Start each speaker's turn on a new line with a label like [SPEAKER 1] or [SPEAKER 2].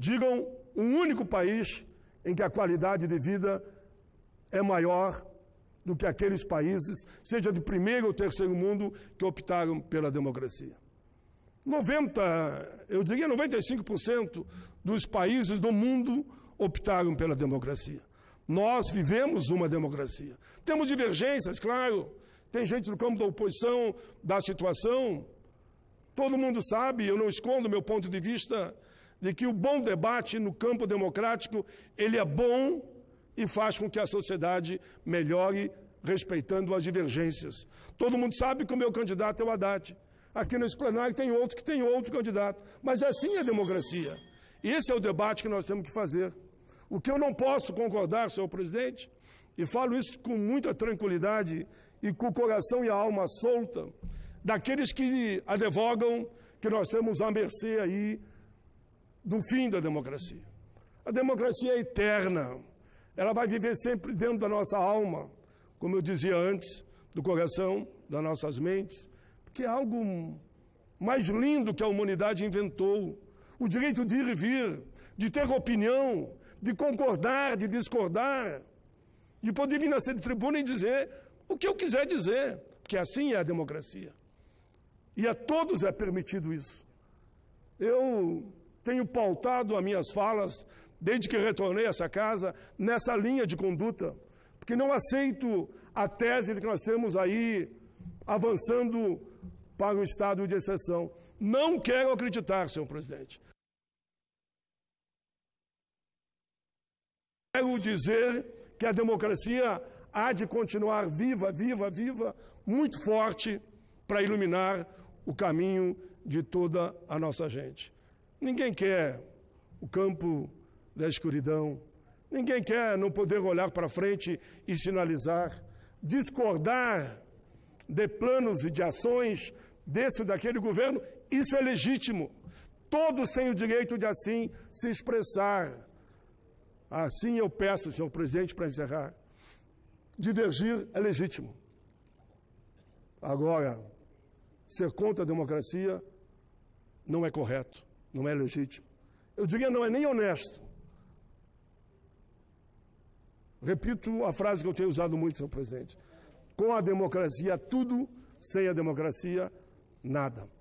[SPEAKER 1] Digam um único país em que a qualidade de vida é maior do que aqueles países, seja de primeiro ou terceiro mundo, que optaram pela democracia. 90, eu diria 95% dos países do mundo optaram pela democracia. Nós vivemos uma democracia. Temos divergências, claro. Tem gente no campo da oposição, da situação. Todo mundo sabe, eu não escondo meu ponto de vista de que o bom debate no campo democrático, ele é bom e faz com que a sociedade melhore respeitando as divergências. Todo mundo sabe que o meu candidato é o Haddad. Aqui no plenário tem outro que tem outro candidato. Mas assim é a democracia. esse é o debate que nós temos que fazer. O que eu não posso concordar, senhor presidente, e falo isso com muita tranquilidade e com o coração e a alma solta, daqueles que advogam que nós temos à mercê aí do fim da democracia. A democracia é eterna. Ela vai viver sempre dentro da nossa alma, como eu dizia antes, do coração, das nossas mentes, porque é algo mais lindo que a humanidade inventou. O direito de ir e vir, de ter opinião, de concordar, de discordar, de poder vir na sede tribuna e dizer o que eu quiser dizer, porque assim é a democracia. E a todos é permitido isso. Eu tenho pautado as minhas falas, desde que retornei a essa casa, nessa linha de conduta. Porque não aceito a tese de que nós temos aí avançando para o estado de exceção. Não quero acreditar, senhor presidente. Quero dizer que a democracia há de continuar viva, viva, viva, muito forte, para iluminar o caminho de toda a nossa gente. Ninguém quer o campo da escuridão. Ninguém quer não poder olhar para frente e sinalizar, discordar de planos e de ações desse ou daquele governo. Isso é legítimo. Todos têm o direito de assim se expressar. Assim eu peço, senhor presidente, para encerrar. Divergir é legítimo. Agora, ser contra a democracia não é correto. Não é legítimo. Eu diria, não é nem honesto. Repito a frase que eu tenho usado muito, senhor presidente. Com a democracia, tudo, sem a democracia, nada.